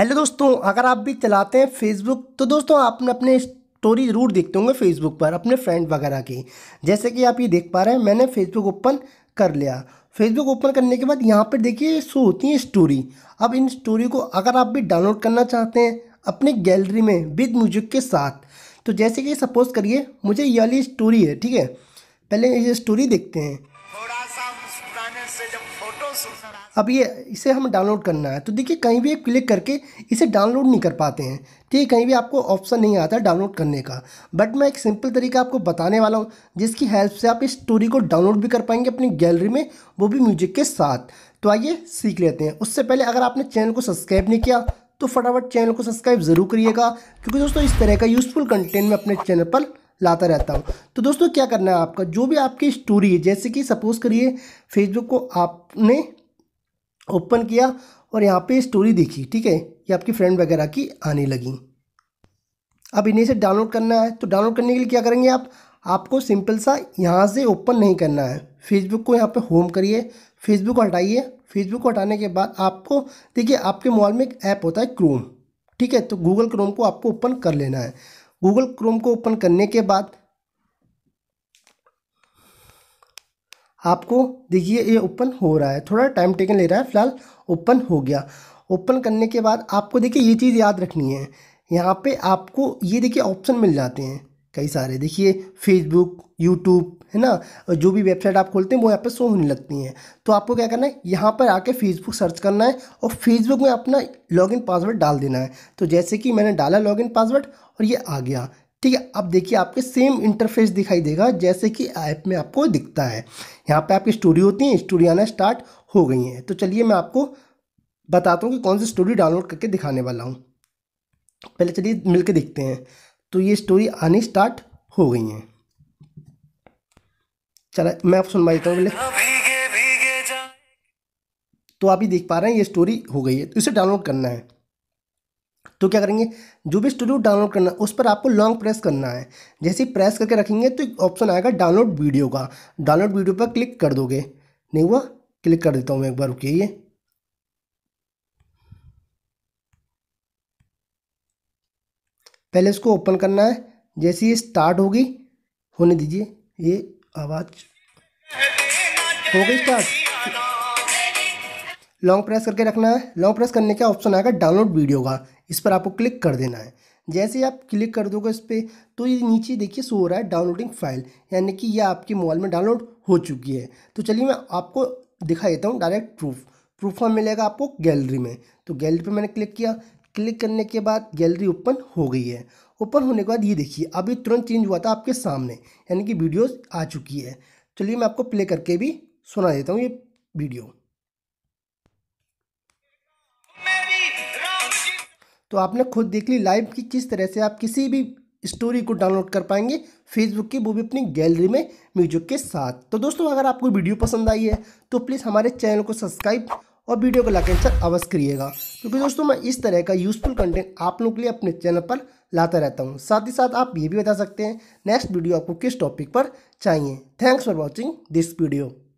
hello दोस्तों अगर आप भी चलाते हैं फेसबुक तो दोस्तों आपने अपने स्टोरी ज़रूर देखते होंगे फेसबुक पर अपने फ्रेंड वगैरह की जैसे कि आप ये देख पा रहे हैं मैंने फेसबुक ओपन कर लिया फेसबुक ओपन करने के बाद यहाँ पर देखिए शो होती है स्टोरी अब इन स्टोरी को अगर आप भी डाउनलोड करना चाहते हैं अपनी गैलरी में विद म्यूजिक के साथ तो जैसे कि सपोज़ करिए मुझे ये वाली स्टोरी है ठीक है पहले ये स्टोरी देखते हैं अब ये इसे हम डाउनलोड करना है तो देखिए कहीं भी क्लिक करके इसे डाउनलोड नहीं कर पाते हैं ठीक कहीं भी आपको ऑप्शन नहीं आता डाउनलोड करने का बट मैं एक सिंपल तरीका आपको बताने वाला हूँ जिसकी हेल्प से आप इस स्टोरी को डाउनलोड भी कर पाएंगे अपनी गैलरी में वो भी म्यूजिक के साथ तो आइए सीख लेते हैं उससे पहले अगर आपने चैनल को सब्सक्राइब नहीं किया तो फटाफट चैनल को सब्सक्राइब ज़रूर करिएगा क्योंकि दोस्तों इस तरह का यूज़फुल कंटेंट मैं अपने चैनल पर लाता रहता हूँ तो दोस्तों क्या करना है आपका जो भी आपकी स्टोरी है जैसे कि सपोज़ करिए फेसबुक को आपने ओपन किया और यहाँ पे स्टोरी देखी ठीक है ये आपकी फ्रेंड वगैरह की आने लगी अब इन्हें से डाउनलोड करना है तो डाउनलोड करने के लिए क्या करेंगे आप आपको सिंपल सा यहाँ से ओपन नहीं करना है फेसबुक को यहाँ पे होम करिए फेसबुक को हटाइए फेसबुक को हटाने के बाद आपको देखिए आपके मोबाइल में एक ऐप होता है क्रोम ठीक है तो गूगल क्रोम को आपको ओपन कर लेना है गूगल क्रोम को ओपन करने के बाद आपको देखिए ये ओपन हो रहा है थोड़ा टाइम टेकन ले रहा है फिलहाल ओपन हो गया ओपन करने के बाद आपको देखिए ये चीज़ याद रखनी है यहाँ पे आपको ये देखिए ऑप्शन मिल जाते हैं कई सारे देखिए फेसबुक यूट्यूब है ना और जो भी वेबसाइट आप खोलते हैं वो यहाँ पर शो होने लगती हैं तो आपको क्या करना है यहाँ पर आके फेसबुक सर्च करना है और फेसबुक में अपना लॉगिन पासवर्ड डाल देना है तो जैसे कि मैंने डाला लॉगिन पासवर्ड और ये आ गया ठीक है अब देखिए आपके सेम इंटरफेस दिखाई देगा जैसे कि ऐप में आपको दिखता है यहाँ पे आपकी स्टोरी होती है स्टोरी आना स्टार्ट हो गई हैं तो चलिए मैं आपको बताता हूँ कि कौन सी स्टोरी डाउनलोड करके दिखाने वाला हूँ पहले चलिए मिल के देखते हैं तो ये स्टोरी आनी स्टार्ट हो गई हैं चला मैं आपको सुनवा देता हूँ पहले तो आप ही देख पा रहे हैं ये स्टोरी हो गई है तो इसे डाउनलोड करना है तो क्या करेंगे जो भी स्टूडियो डाउनलोड करना उस पर आपको लॉन्ग प्रेस करना है जैसे प्रेस करके रखेंगे तो एक ऑप्शन आएगा डाउनलोड वीडियो का डाउनलोड वीडियो पर क्लिक कर दोगे नहीं हुआ क्लिक कर देता हूँ मैं एक बार रुकिए पहले इसको ओपन करना है जैसे ये स्टार्ट होगी होने दीजिए ये आवाज़ हो गई स्टार्ट लॉन्ग प्रेस करके रखना है लॉन्ग प्रेस करने का ऑप्शन आएगा डाउनलोड वीडियो का इस पर आपको क्लिक कर देना है जैसे ही आप क्लिक कर दोगे इस पर तो ये नीचे देखिए सो रहा है डाउनलोडिंग फाइल यानी कि यह आपके मोबाइल में डाउनलोड हो चुकी है तो चलिए मैं आपको दिखा देता हूँ डायरेक्ट प्रूफ प्रूफ में मिलेगा आपको गैलरी में तो गैलरी पर मैंने क्लिक किया क्लिक करने के बाद गैलरी ओपन हो गई है ओपन होने के बाद ये देखिए अभी तुरंत चेंज हुआ था आपके सामने यानी कि वीडियोस आ चुकी है चलिए मैं आपको प्ले करके भी सुना देता हूँ ये वीडियो तो आपने खुद देख ली लाइव की किस तरह से आप किसी भी स्टोरी को डाउनलोड कर पाएंगे फेसबुक की वो भी अपनी गैलरी में म्यूजिक के साथ तो दोस्तों अगर आपको वीडियो पसंद आई है तो प्लीज़ हमारे चैनल को सब्सक्राइब और वीडियो को लाइक एंड शेयर अवश्य करिएगा क्योंकि तो दोस्तों मैं इस तरह का यूज़फुल कंटेंट आप लोगों के लिए अपने चैनल पर लाता रहता हूँ साथ ही साथ आप ये भी बता सकते हैं नेक्स्ट वीडियो आपको किस टॉपिक पर चाहिए thanks for watching this video